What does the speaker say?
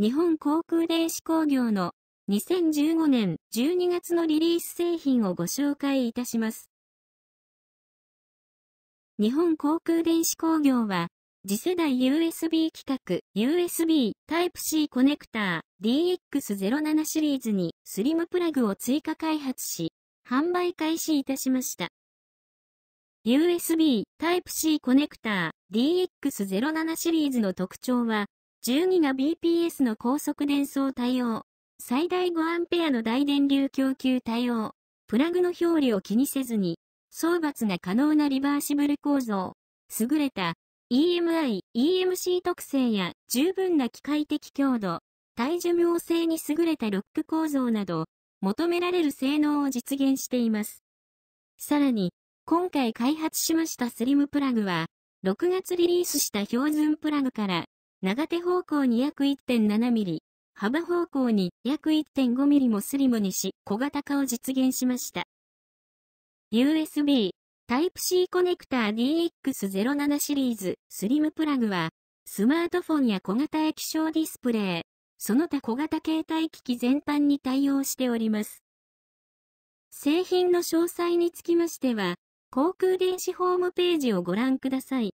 日本航空電子工業の2015年12月のリリース製品をご紹介いたします。日本航空電子工業は、次世代 USB 規格 USB Type-C コネクター DX07 シリーズにスリムプラグを追加開発し、販売開始いたしました。USB Type-C コネクター DX07 シリーズの特徴は、12 g BPS の高速伝送対応、最大 5A の大電流供給対応、プラグの表裏を気にせずに、総罰が可能なリバーシブル構造、優れた EMI、EMC 特性や十分な機械的強度、体寿命性に優れたロック構造など、求められる性能を実現しています。さらに、今回開発しましたスリムプラグは、6月リリースした標準プラグから長手方向に約1.7ミリ、幅方向に約1.5ミリもスリムにし、小型化を実現しました。USB Type-C コネクター DX07 シリーズスリムプラグは、スマートフォンや小型液晶ディスプレイ、その他小型携帯機器全般に対応しております。製品の詳細につきましては、航空電子ホームページをご覧ください。